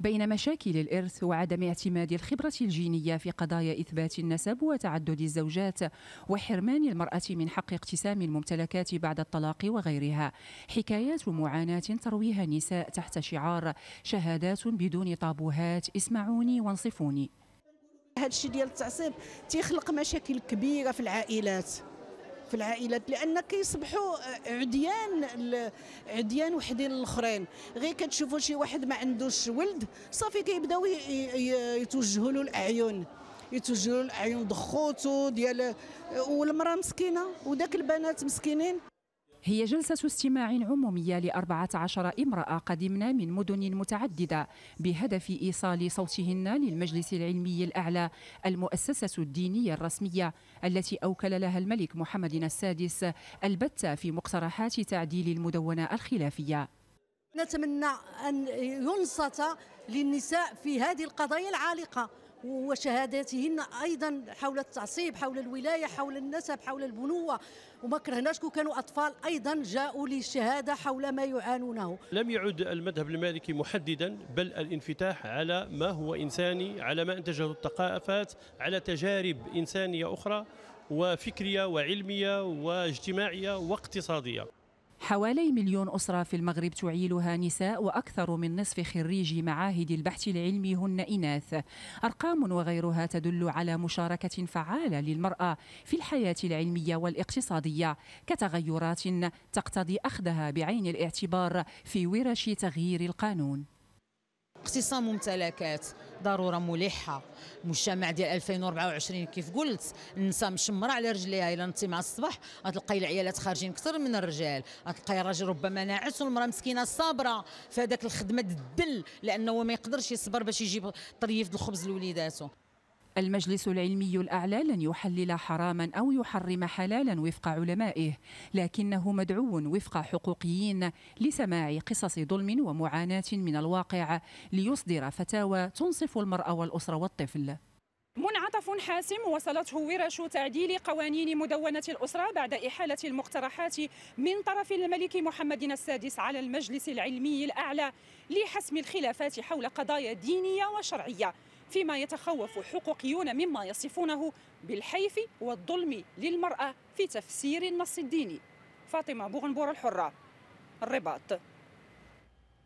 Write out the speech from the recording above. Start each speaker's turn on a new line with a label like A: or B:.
A: بين مشاكل الإرث وعدم اعتماد الخبرة الجينية في قضايا إثبات النسب وتعدد الزوجات وحرمان المرأة من حق اقتسام الممتلكات بعد الطلاق وغيرها حكايات معاناة ترويها النساء تحت شعار شهادات بدون طابوهات اسمعوني وانصفوني هذا الشيء ديال
B: التعصيب تيخلق مشاكل كبيره في العائلات في العائلات لان كيصبحوا آه، عديان عديان وحدين الاخرين غير كتشوفوا شي واحد ما عندوش ولد صافي كيبداو يتوجهوا له الاعين
A: يتوجهوا له الاعين ضخوته ديال آه، والمراه مسكينه وداك البنات مسكينين هي جلسة استماع عمومية لأربعة عشر امرأة قدمنا من مدن متعددة بهدف إيصال صوتهن للمجلس العلمي الأعلى المؤسسة الدينية الرسمية التي أوكل لها الملك محمد السادس البتة في مقترحات تعديل المدونة الخلافية
C: نتمنى أن ينصت للنساء في هذه القضايا العالقة وشهاداتهن ايضا حول التعصيب حول الولايه حول النسب حول البنوه وما كرهناش كانوا اطفال ايضا جاءوا للشهاده حول ما يعانونه
D: لم يعد المذهب المالكي محددا بل الانفتاح على ما هو انساني على ما انتجه الثقافات على تجارب انسانيه اخرى وفكريه وعلميه واجتماعيه واقتصاديه
A: حوالي مليون أسرة في المغرب تعيلها نساء وأكثر من نصف خريجي معاهد البحث العلمي هن إناث أرقام وغيرها تدل على مشاركة فعالة للمرأة في الحياة العلمية والاقتصادية كتغيرات تقتضي أخذها بعين الاعتبار في ورش تغيير القانون
E: اقتصام ممتلكات ضروره ملحه المجتمع ديال 2024 كيف قلت النساء مشمره على رجليها الا نتي مع الصباح غتلقاي العيالات خارجين اكثر من الرجال غتلقاي الراجل ربما ناعس والمراه مسكينه صابره في هذاك الخدمه الدل لانه ما يقدرش يصبر باش يجيب طريف الخبز لوليداته
A: المجلس العلمي الأعلى لن يحلل حراما أو يحرم حلالا وفق علمائه لكنه مدعو وفق حقوقيين لسماع قصص ظلم ومعاناة من الواقع ليصدر فتاوى تنصف المرأة والأسرة والطفل
D: منعطف حاسم وصلته ورش تعديل قوانين مدونة الأسرة بعد إحالة المقترحات من طرف الملك محمد السادس على المجلس العلمي الأعلى لحسم الخلافات حول قضايا دينية وشرعية فيما يتخوف حقوقيون مما يصفونه بالحيف والظلم للمرأة في تفسير النص الديني فاطمة بوغنبور الحرة الرباط